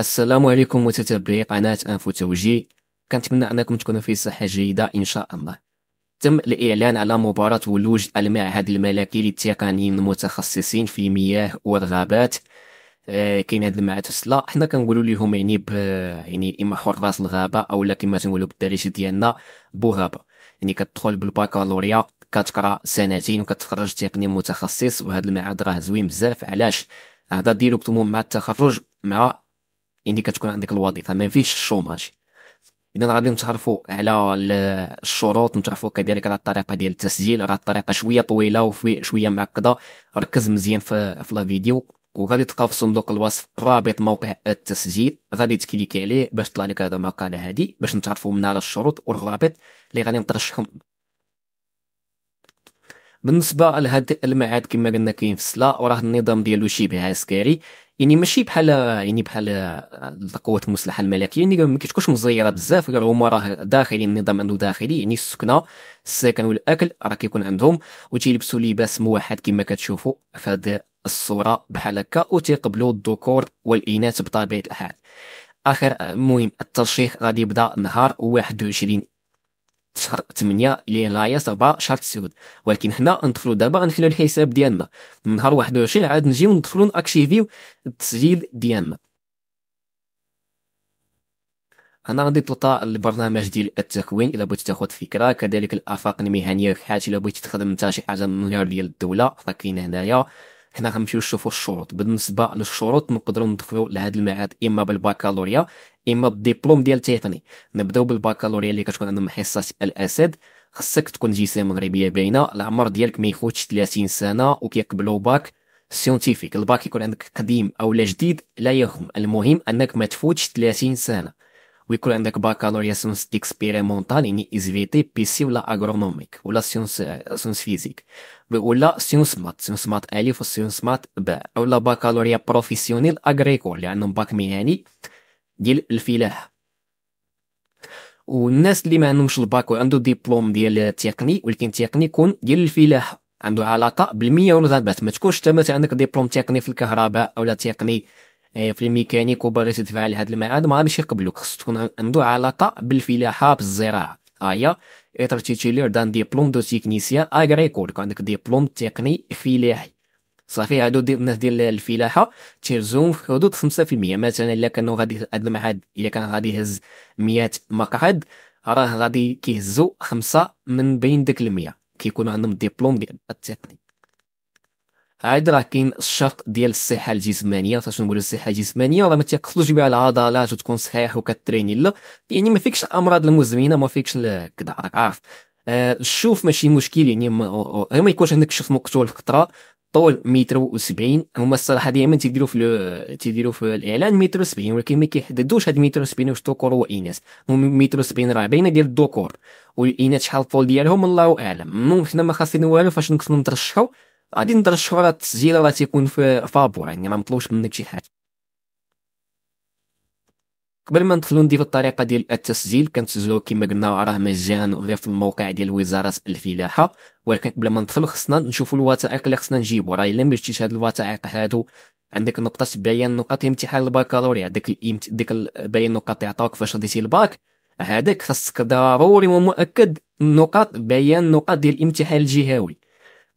السلام عليكم متتبعي قناة أنفو توجيه كنتمنى أنكم تكونوا في صحة جيدة إن شاء الله تم الإعلان على مباراة ولوج المعهد الملكي للتقنيين المتخصصين في مياه والغابات آه كاين هاد المعهد في حنا كنقولوا ليهم يعني ب يعني إما حراس الغابة لا كما تنقولوا بالدارجة ديالنا بوغابة يعني كتدخل بالباكالوريا كتقرا سنتين وكتخرج تقني متخصص وهذا المعهد راه زوين بزاف علاش هذا ديريكتومون مع التخرج مع يعني كتكون عندك الوظيفه ما فيش الشوماج اذا غادي نتعرفوا على الشروط نتعرفوا كذلك على الطريقه ديال التسجيل راه الطريقه شويه طويله وشويه معقده ركز مزيان في في فيديو وغادي تلقاو في صندوق الوصف رابط موقع التسجيل غادي تكليكي عليه باش تطلع لك هذا المقاله هذه باش نتعرفوا من على الشروط والرابط اللي غادي نطرشهم بالنسبه لهاد المعاد كما قلنا كاين في السلا وراه النظام ديالو شبه عسكري يعني ماشي بحال يعني بحال القوات آه، المسلحه الملكيه يعني ما كتكونش مزيره بزاف غير هما راه داخلي النظام عنده داخلي يعني السكنه السكن والاكل راه كيكون عندهم وتيلبسوا لباس موحد كما كتشوفوا في هذه الصوره بحال هكا وتيقبلوا الذكور والاناث بطبيعه الحال اخر آه، مهم الترشيح غادي يبدا نهار 21 شهر 8 اللي غاية 7 شهر 9 ولكن حنا ندخلو دابا غنخليو الحساب ديالنا من نهار 21 عاد نجيو ندخلو ناكتيفيو التسجيل ديالنا انا غادي تلقى البرنامج ديال التكوين الا بغيتي تاخذ فكره كذلك الافاق المهنيه في حياتي الا بغيتي تخدم حتى شي حاجه من ديال الدوله راه كاين هنايا حنا غنمشيو نشوفو الشروط بالنسبه للشروط نقدروا ندخلو لهاد المعاد اما بالباكالوريا اما بالدبلوم ديال تيقني نبداو بالباكالوريا اللي كتكون عندهم حصه الاسد خصك تكون جنسيه مغربيه باينه العمر ديالك ما يفوتش 30 سنه وكيقبلو باك سيونتيفيك الباك يكون عندك قديم او لا جديد لا يهم المهم انك ما تفوتش 30 سنه ويكون عندك باكالوريا سيونس ديكسبيريمونتال يعني اس ازفيتي بي سي ولا اغرونوميك ولا سيونس سيونس فيزيك ولا سيونس مات سيونس مات الف وسيونس مات باء ولا باكالوريا بروفيسيونيل اغريكول اللي يعني باك مهني ديال الفلاحه والناس اللي ما عندهمش الباك وعنده ديبلوم ديال تقني ولكن تقني يكون ديال الفلاحه عندو علاقه بالمية والغابات ما تكونش انت مثلا عندك ديبلوم تقني في الكهرباء اولا تقني إيه، في الميكانيك وباغي تدفع لهاد المعاد ما غاديش يقبلو خص تكون عندو علاقه بالفلاحه بالزراعه ايا اتر تيتيلير دان ديبلوم دو تيكنيسيان اغريكول عندك ديبلوم تقني فلاحي صافي هادو دي الناس ديال الفلاحه تيرزون في حدود 5% مثلا الا كانوا غادي هاد المعهد الا كان غادي يهز 100 مقعد راه غادي كيهزو خمسة من بين داك المية كيكونو عندهم ديبلوم ديال التقني عاد راه كاين الشرط ديال الصحه الجسمانيه فاش نقولوا الصحه الجسمانيه راه ما تيقصدوش بها العضلات وتكون صحيح وكتريني لا يعني ما فيكش الامراض المزمنه ما فيكش كذا راك عارف الشوف آه، ماشي مشكل يعني ما, ما يكونش عندك الشوف مقتول في قطره طول متر و70 هما الصراحه ديما تيديروا في تيديروا في الاعلان متر و70 ولكن ما كيحددوش هاد متر و70 واش ذكور واناث متر و70 راه باينه ديال الذكور والاناث شحال الطول ديالهم الله اعلم المهم حنا ما خاصين والو فاش نقصنا نترشحوا غادي ندير الشهره التسجيل راه تيكون في فابور يعني ما مطلوبش منك شي حاجه قبل ما ندخلو في الطريقه ديال التسجيل كنسجلو كما قلنا راه مجانا غير في الموقع ديال وزاره الفلاحه ولكن قبل ما ندخلو خصنا نشوفو الوثائق اللي خصنا نجيبو راه الا ما جبتيش هاد الوثائق هادو عندك نقطه بيان نقاط امتحان البكالوريا ديك الامت... ديك بيان النقاط اللي عطاوك فاش رديتي الباك هذاك خاصك ضروري ومؤكد نقاط بيان نقاط ديال الامتحان الجهوي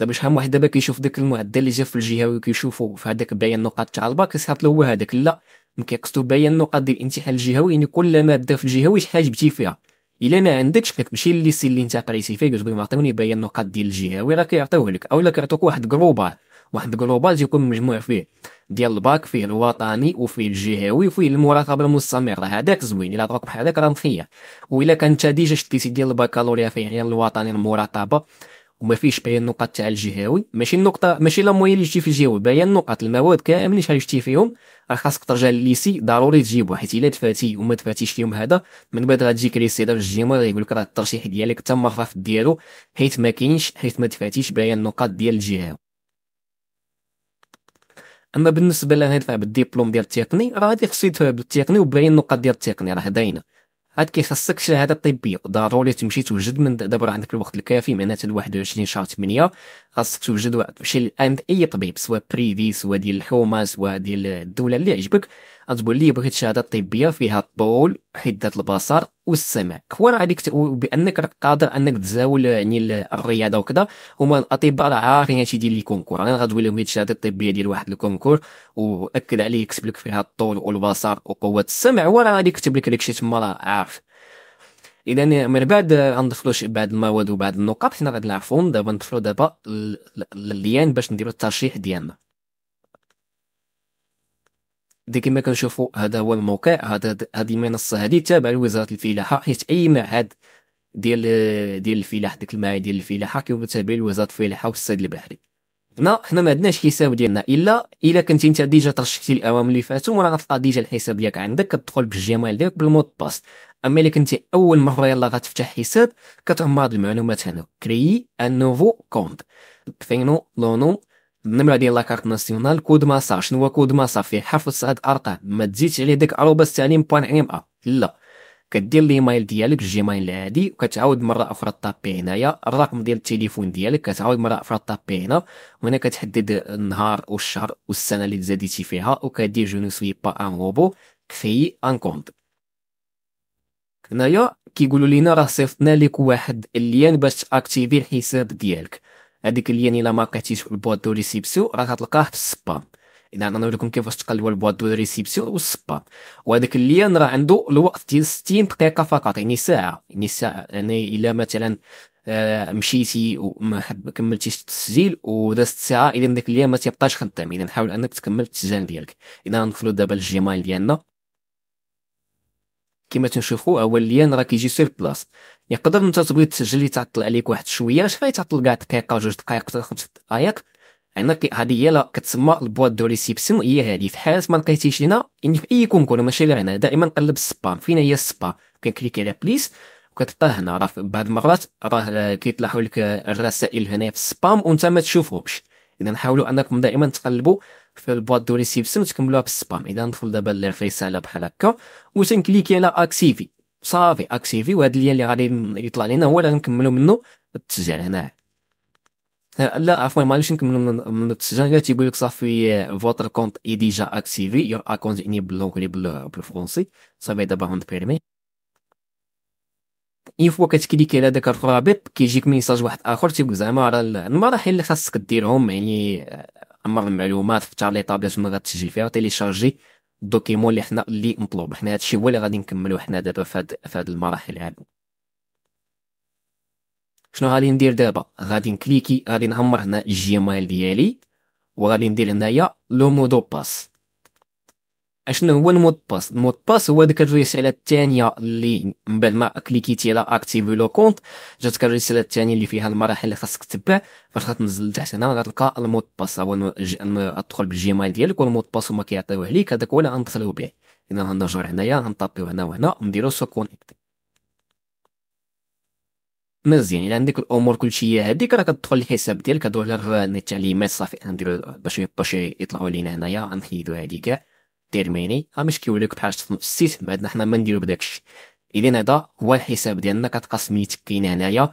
دابا من واحد دابا كيشوف داك المعدل اللي جا في الجهوي كيشوفو في هذاك باين النقاط تاع الباك كيسحط له هو هذاك لا كيقصدو باين النقاط ديال الامتحان الجهوي يعني كل ماده في الجهوي شحال جبتي فيها الا ما عندكش كتمشي للسي اللي انت قريتي فيه كتقول لهم عطيوني باين النقاط ديال الجهوي راه كيعطيوه لك اولا كيعطوك واحد جروبال واحد جلوبال تيكون مجموع فيه ديال الباك فيه الوطني وفيه الجهوي وفيه المراقبه المستمره هذاك زوين الا دروك بحال هذاك راه مخيه والا كان انت ديجا شديتي ديال الباكالوريا فيه غير يعني الوطني المراقبه وما فيش بيان النقط تاع الجهوي ماشي النقطه ماشي لا موين اللي تجي في الجهوي بيان النقط المواد كاملين شحال جبتي فيهم راه خاصك ترجع لليسي ضروري تجيبو حيت الا تفاتي وما تفاتيش فيهم هذا من بعد غتجيك الاستاذ في الجيما يقول لك راه الترشيح ديالك تم الرفض ديالو حيت ما كاينش حيت ما تفاتيش بيان النقط ديال الجهوي اما بالنسبه لهاد بالديبلوم ديال التقني راه غادي خصو يدفع بالتقني وبين النقط ديال التقني راه داينه عاد كيخصك شهاده طبيه ضروري تمشي توجد من دابا راه عندك الوقت الكافي معناتها 21 شهر 8 خاصك توجد واحد تمشي عند اي طبيب سواء بريفي سواء ديال الحومه سواء ديال الدوله اللي عجبك غتقول لي بغيت شهاده طبيه فيها الطول حده البصر والسمع كون عليك بانك راك قادر انك تزاول يعني الرياضه وكذا هما الاطباء راه عارفين هادشي ديال لي كونكور انا غتقول لهم هاد الشهاده الطبيه ديال واحد الكونكور واكد عليه يكتب لك فيها الطول والبصر وقوه السمع وراه غادي يكتب لك داكشي تما راه عارف اذا من بعد غندخلو شي بعض المواد وبعض النقاط حنا غادي نعرفو دابا ندخلو دابا الليان باش نديرو الترشيح ديالنا دي كما كنشوفوا هذا هو الموقع هذا هذه المنصه هذه تابعه لوزاره الفلاحه حيت اي معهد ديال ديال الفلاح ديك المعاهد ديال الفلاحه كيكون تابع لوزاره الفلاحه والصيد البحري هنا حنا ما عندناش حساب ديالنا الا الا كنتي انت ديجا ترشحتي الاوام اللي فاتوا وراه غتلقى ديجا الحساب ديالك عندك كتدخل بالجيميل ديالك بالمود باس اما الا كنتي اول مره يلاه غتفتح حساب كتعمر المعلومات هنا كريي ان نوفو كونت كفينو لونو نمرة ديال لاكارت ناسيونال كود ماسا شنو هو كود ماسا فيه حفظ هاد ارقام ما تزيدش عليه داك عروبه تعليم بوان عيم ا لا كدير الايميل ديالك الجيميل العادي وكتعاود مره اخرى طابي هنايا الرقم ديال التليفون ديالك كتعاود مره اخرى طابي هنا وهنا كتحدد النهار والشهر والسنه اللي تزاديتي فيها وكدير جو نو سوي با ان روبو كري ان كونت هنايا كيقولوا لينا راه صيفطنا لك واحد اليان باش تاكتيفي الحساب ديالك هذيك الين الا ما لقيتيش في البواط دو ريسيبسيون راه غتلقاه في السبام اذا انا نوريكم كيفاش تقلبوا البواط دو ريسيبسيون والسبام وهذاك الين راه عنده الوقت ديال 60 دقيقه فقط يعني ساعه يعني ساعه يعني الا مثلا آه، مشيتي وما كملتيش التسجيل ودازت ساعه اذا ذاك اليوم ما تيبقاش خدام اذا حاول انك تكمل التسجيل ديالك اذا ندخلوا دابا للجيميل ديالنا كما تنشوفوا هو الليان راه كيجي سير بلاص يقدر انت تبغي تسجل يتعطل عليك واحد شويه شحال يتعطل كاع دقيقه جوج دقائق حتى خمس دقائق عندنا هذه هي كتسمى البواط دو ريسيبسيون هي هذه في حال ما لقيتيش هنا يعني في اي كونكور ماشي غير هنا دائما قلب السبام فين هي السبام كنكليكي على بليس وكتلقاه هنا راه بعض المرات راه كيطلعوا لك الرسائل هنا في السبام وانت ما تشوفهمش اذا حاولوا انكم دائما تقلبوا في البواط دو ريسيبسيون تكملوها بالسبام اذا ندخل دابا للرساله بحال هكا تنكليكي على اكسيفي صافي اكسيفي وهاد اللي اللي غادي يطلع لنا هو اللي غنكملو منه التسجيل هنا لا عفوا غاديش نكملو من التسجيل غير تيقول لك صافي فوتر كونت اي ديجا اكسيفي يور اكونت اني بلونغلي بالفرونسي صافي دابا غون بيرمي اين فوا كتكليكي على داك الرابط كيجيك ميساج واحد اخر تيقول زعما راه المراحل اللي خاصك ديرهم يعني عمر المعلومات في تالي طابلات ما غاتسجل فيها تيليشارجي الدوكيمون اللي حنا اللي مطلوب حنا هادشي هو اللي غادي نكملو حنا دابا في هاد في هاد المراحل هادو شنو غادي ندير دابا غادي نكليكي غادي نعمر هنا الجيميل ديالي وغادي ندير هنايا لو مودو باس اشنو هو المود باس المود باس هو ديك الرساله الثانيه اللي من بعد ما كليكيتي على اكتيفي لو كونت جاتك الرساله الثانيه اللي فيها المراحل اللي خاصك تتبع فاش غتنزل لتحت هنا غتلقى المود باس هو ادخل بالجيميل ديالك والمود باس هما كيعطيوه عليك هذاك هو اللي غندخلو به اذا غنرجعو هنايا غنطابيو هنا وهنا نديرو سو كونيكتي مزيان الى عندك الامور كلشي هاديك هذيك راه كتدخل الحساب ديالك هادو غير التعليمات صافي غنديرو باش باش يطلعوا لينا هنايا غنحيدو هادي كاع دير ميني ماشي كيوليوك بحال السيت بعدنا حنا ما نديرو بداكشي اذا هذا هو الحساب ديالنا كتقاس ميتك كاين هنايا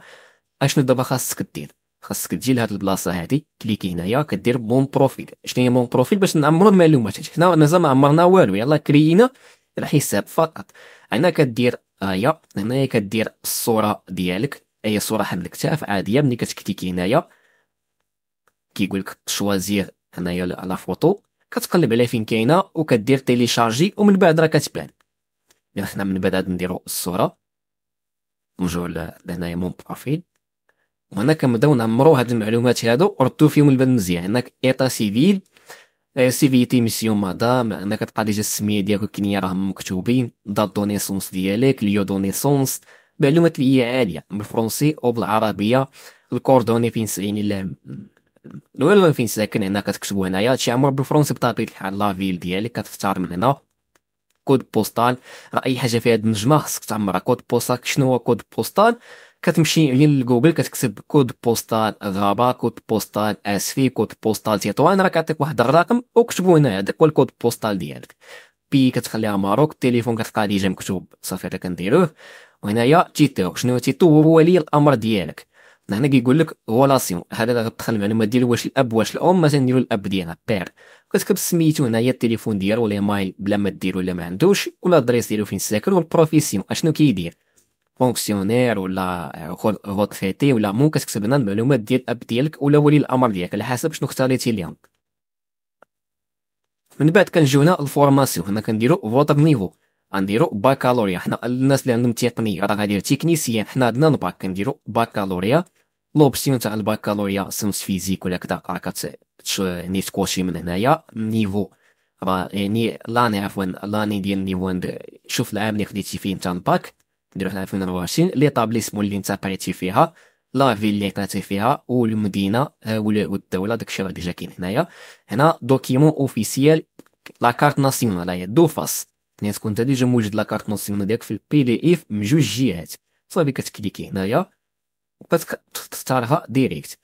اشنو دابا خاصك دير خاصك تجي لهاد البلاصه هادي كليكي هنايا كدير مون بروفيل شنو هي مون بروفيل باش نعمرو المعلومات حنا مازال ما عمرنا والو يلاه كرينا الحساب فقط هنا كدير هيا هنايا كدير الصوره ديالك اي صوره حد الكتاف عاديه ملي كتكليكي هنايا كيقول لك شوازير هنايا لا فوتو كتقلب على فين كاينه وكدير تيليشارجي ومن بعد راه كتبان يعني حنا من بعد نديرو الصوره نرجعو لهنايا مون بروفيل وهنا كنبداو نعمرو هاد المعلومات هادو وردو فيهم البال مزيان هناك ايطا سيفيل آه، سيفيتي ميسيون مدام هنا كتبقى ديجا السميه ديالك والكنيه راهم مكتوبين دات دونيسونس ديالك ليو دونيسونس معلومات اللي هي عاليه بالفرنسي او بالعربيه الكوردوني فين سعيني الولا فين ساكن هنا كتكتبو هنايا هادشي عمر بالفرنسي بطبيعه الحال لافيل ديالك كتختار من هنا كود بوستال راه اي حاجه فيها هاد النجمه خصك تعمرها كود بوستال شنو هو كود بوستال كتمشي لجوجل كتكتب كود بوستال غابة كود بوستال اسفي كود بوستال تيطوان راه كيعطيك واحد الرقم وكتبو هنا هذاك هو الكود بوستال ديالك بي كتخليها ماروك التليفون كتلقى ديجا مكتوب صافي هذا كنديروه وهنايا تيتو شنو تيتو هو ولي الامر ديالك هنا كيقول لك غولاسيون هذا غتدخل المعلومات ديال واش الاب واش الام مثلا نديرو الاب ديالها بير كتكتب سميتو هنايا التليفون ديالو ولا مايل بلا ما ديرو ولا ما عندوش ولا الادريس ديالو فين ساكن والبروفيسيون إيه اشنو كيدير فونكسيونير ولا روتريتي ولا مو كتكتب هنا المعلومات ديال الاب ديالك ولا ولي الامر ديالك على حسب شنو اختاريتي ليهم من بعد كنجيو هنا الفورماسيون هنا كنديرو فوتر نيفو غنديرو باكالوريا حنا الناس اللي عندهم تقنيه راه غادير تكنيسيان حنا عندنا الباك كنديرو باكالوريا لوبسيون تاع الباكالوريا سيمس فيزيك ولا كذا راه كت يعني من هنايا نيفو راه يعني لاني عفوا لاني ديال نيفو عند شوف العام اللي خديتي فيه نتا الباك نديرو حنا 2024 لي طابليسمون اللي نتا قريتي فيها لا في اللي قريتي فيها والمدينه آه، والدوله داكشي راه ديجا كاين هنايا هنا دوكيمون اوفيسيال لا كارت ناسيونال هي دو فاس تكون كنت ديجا موجد لاكارت نوسيون ديالك في البي دي اف من جوج جهات صافي كتكليكي هنايا وكتختارها ديريكت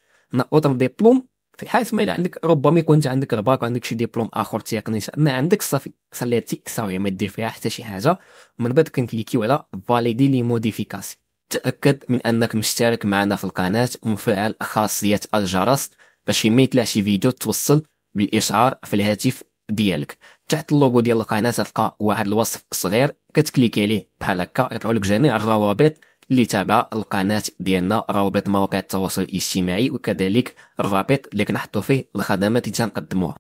اوتر ديبلوم في حيث ما عندك ربما يكون انت عندك الباك وعندك شي ديبلوم اخر تقني ما عندك صافي خليتي صافي ما دير فيها حتى شي حاجه من بعد كنكليكيو على فاليدي لي موديفيكاسي تاكد من انك مشترك معنا في القناه ومفعل خاصيه الجرس باش ما يطلع شي فيديو توصل بالاشعار في الهاتف ديالك تحت اللوغو ديال القناه تلقى واحد الوصف صغير كتكليكي عليه بحال هكا كيطلعوا لك جميع الروابط اللي تابعه القناه ديالنا روابط مواقع التواصل الاجتماعي وكذلك الرابط اللي كنحطو فيه الخدمات اللي تنقدموها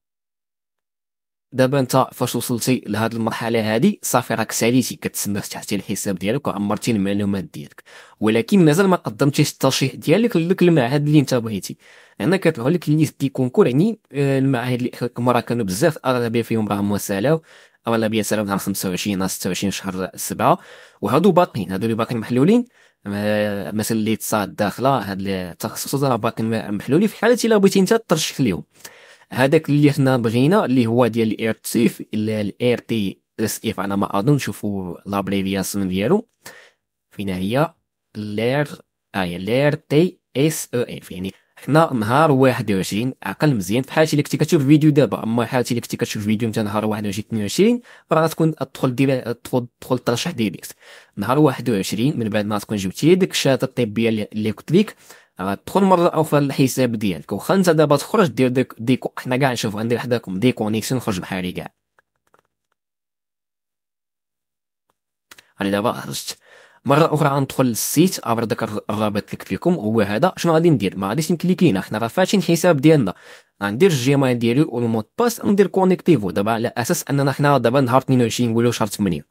دابا انت فاش وصلتي لهاد المرحله هادي صافي راك ساليتي كتسنى فتحتي الحساب ديالك وعمرتي المعلومات ديالك ولكن مازال ما قدمتيش الترشيح ديالك لك المعهد اللي انت بغيتي هنا كتقول لك ليست دي كونكور يعني آه، المعاهد اللي راه كانوا بزاف الاغلبيه فيهم راهم وسالاو اغلبيه سالاو نهار 25 نهار 26 شهر 7 وهادو باقيين هادو اللي باقيين محلولين آه، مثلا اللي تصاد داخله هاد التخصصات راه باقيين محلولين في حاله الا بغيتي انت ترشح ليهم هذاك اللي حنا بغينا اللي هو ديال الاير تيف الاير تي اس اف على ما اظن شوفوا لابريفياسيون ديالو فينا هي لير اي آه، لير تي اس او اف يعني حنا نهار 21 عقل مزيان في شي اللي كنتي كتشوف فيديو دابا اما حالتي شي اللي كنتي كتشوف فيديو نتا نهار 21 22 راه تكون تدخل دير تدخل تدخل ترشح ديريكت نهار 21 من بعد ما تكون جبتي ديك الشهاده الطبيه اللي قلت لك غتدخل مره اخرى للحساب ديالك وخا انت دابا تخرج دير ديك ديكو حنا كاع نشوفو ندير حداكم ديكونيكسيون نخرج بحالي كاع انا دابا خرجت مره اخرى غندخل للسيت عبر داك الرابط اللي كتب لكم هو هذا شنو غادي ندير ما غاديش نكليكينا حنا راه فاتحين الحساب ديالنا غندير الجيميل ديالي والمود باس ندير كونيكتيفو دابا على اساس اننا حنا دابا نهار 22 ولا شهر 8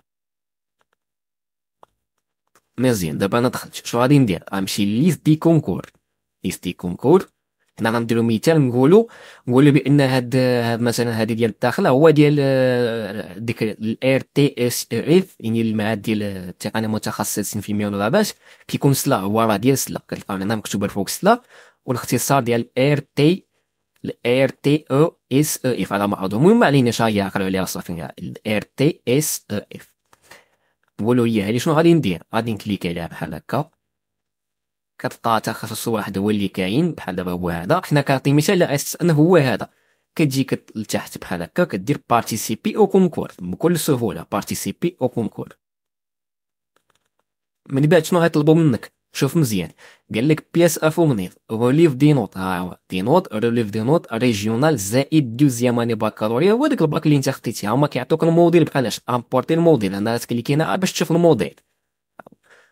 مزيان دابا انا دخلت شنو غادي ندير غنمشي ليست دي كونكور ليست دي كونكور حنا نعم، غنديرو مثال نقولو نقولو بان هاد مثلا هادي ديال الداخله هو ديال ديك آه، الار تي اس اف يعني المعهد ديال التقنيه آه، متخصصين في ميون لاباس كيكون سلا هو راه ديال سلا كتلقاو هنا نعم، مكتوبه فوق سلا والاختصار ديال ار تي الار تي او اس او اف على ما اظن المهم عليناش هي عقلوا عليها صافي الار تي اس او اف قولوا لي هادي شنو غادي ندير غادي نكليك عليها بحال هكا كتلقى تخصص واحد هو اللي كاين بحال دابا هو هذا حنا كنعطي مثال على اساس انه هو هذا كتجي لتحت بحال هكا كدير بارتيسيبي او كونكور بكل سهوله بارتيسيبي او كونكور من بعد شنو غيطلبوا منك شوف مزيان قال لك بياس افورنير روليف دي نوت ها هو دي نوت روليف دي نوت ريجيونال زائد دوزيام اني باكالوريا هو داك الباك اللي انت خديتي هما كيعطوك الموديل بحالاش امبورتي الموديل انا غتكليكي آه، باش تشوف الموديل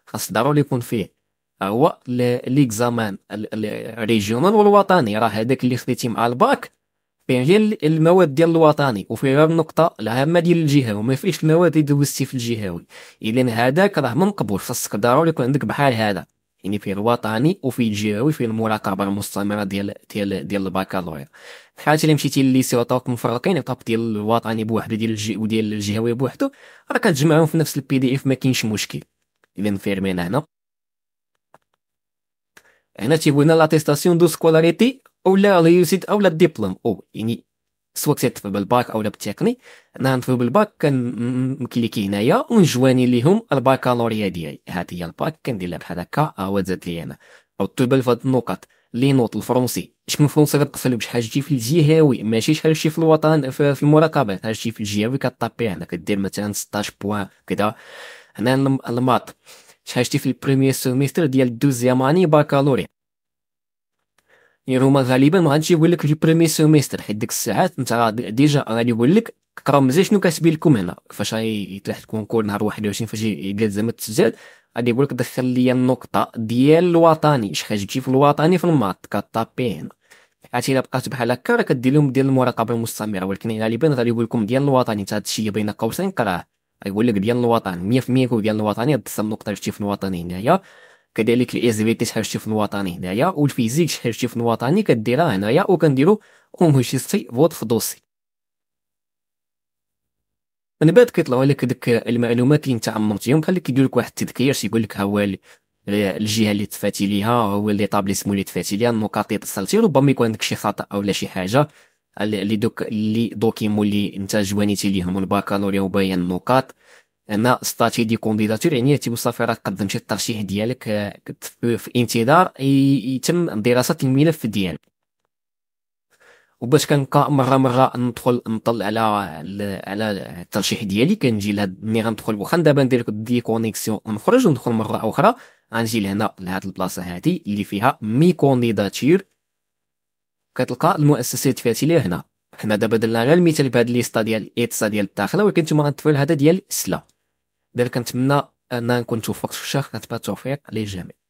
خاص ضروري يكون فيه هو ليكزامان ريجيونال والوطني راه هذاك اللي خديتي مع الباك فيه غير المواد ديال الوطني وفيه غير النقطه العامه ديال الجهوي وما فيش المواد اللي دوزتي في الجهوي الا هذاك راه قبول خاصك ضروري يكون عندك بحال هذا يعني فيه الوطني وفيه الجهوي فيه المراقبه المستمره ديال ديال ديال الباكالوريا بحال الا مشيتي سي عطاوك مفرقين الطاب ديال الوطني بوحده ديال الجي وديال الجهوي بوحده راه كتجمعهم في نفس البي دي اف ما كاينش مشكل اذا فيرمينا هنا هنا تيقولنا لاتيستاسيون دو سكولاريتي لا ريوسيت لا ديبلوم او يعني سواء كتدفع بالباك او لا بالتقني انا ندفع بالباك كنكليكي هنايا ونجواني ليهم الباكالوريا ديالي هذه هي الباك كنديرها بحال هكا ها آه، هو زاد لي انا او بال في هاد النقط لي نوط الفرنسي شكون الفرنسي كتقفل بشحال شي في الجهوي ماشي شحال شي في الوطن في المراقبات هادشي في الجهوي كطابي هنا كدير مثلا 16 بوان كدا هنا الماط شحال في البريمير سيمستر ديال الدوزيام اني باكالوريا يعني هما غالبا ما غاديش يقول لك لي بريمي سيمستر حيت ديك الساعات انت ديجا غادي يقول لك قرا مزيان شنو كاتبين لكم هنا فاش يتلاح الكونكور نهار 21 فاش يدير زعما التسجيل غادي يقول لك دخل لي النقطه ديال الوطني شحال جبتي في الوطني في الماط كطابي هنا حيت الا بقات بحال هكا راه كدير لهم ديال المراقبه المستمره ولكن غالبا غادي يقول لكم ديال الوطني حتى هادشي بين قوسين قراه يقول لك ديال الوطن 100% يكون ديال الوطني الضسم النقطه شتي في الوطني هنايا كذلك الاس إيه في تي شحال شتي في الوطني هنايا والفيزيك شحال شتي في الوطني كديرها هنايا وكنديرو اونغيستري فوت في دوسي من بعد كيطلعوا لك ديك المعلومات اللي انت عمرتيهم بحال كيدير لك واحد التذكير يقول لك ها هو الجهه اللي تفاتي ليها هو لي طابليسمون اللي تفاتي ليها النقاط اللي اتصلتي ربما يكون عندك شي خطا لا شي حاجه اللي دوك اللي دوك يمولي انت جوانيتي ليهم الباكالوريا وباين النقاط انا ستاتي دي كونديداتور يعني صافي راه قدمتي الترشيح ديالك آه، في انتظار يتم دراسه الملف ديالك وباش كنبقى مره مره ندخل نطل على على الترشيح ديالي كنجي لهاد ملي غندخل واخا دابا ندير دي كونيكسيون ونخرج وندخل مره اخرى غنجي لهنا لهاد البلاصه هادي اللي فيها مي كونديداتور كتلقى المؤسسات فاتله هنا حنا دابا درنا غير المثال بهاد ليستا ديال الاتصا ديال الداخله ولكن نتوما غنتفاو هذا ديال سلا دابا كنتمنى ان نكون توفقت في الشهر كنتمنى التوفيق للجميع